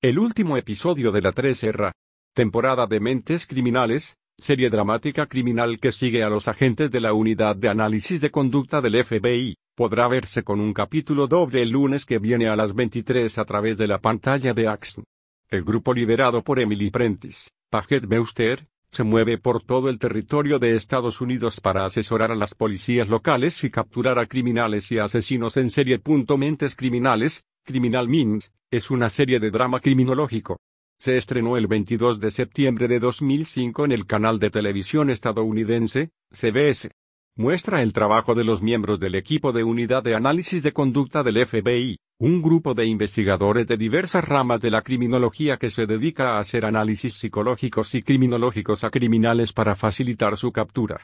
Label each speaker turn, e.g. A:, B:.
A: El último episodio de la 3R, temporada de Mentes Criminales, serie dramática criminal que sigue a los agentes de la Unidad de Análisis de Conducta del FBI, podrá verse con un capítulo doble el lunes que viene a las 23 a través de la pantalla de Axn. El grupo liderado por Emily Prentice, Paget Beuster, se mueve por todo el territorio de Estados Unidos para asesorar a las policías locales y capturar a criminales y asesinos en serie. Mentes Criminales, Criminal Minds, es una serie de drama criminológico. Se estrenó el 22 de septiembre de 2005 en el canal de televisión estadounidense, CBS. Muestra el trabajo de los miembros del equipo de unidad de análisis de conducta del FBI, un grupo de investigadores de diversas ramas de la criminología que se dedica a hacer análisis psicológicos y criminológicos a criminales para facilitar su captura.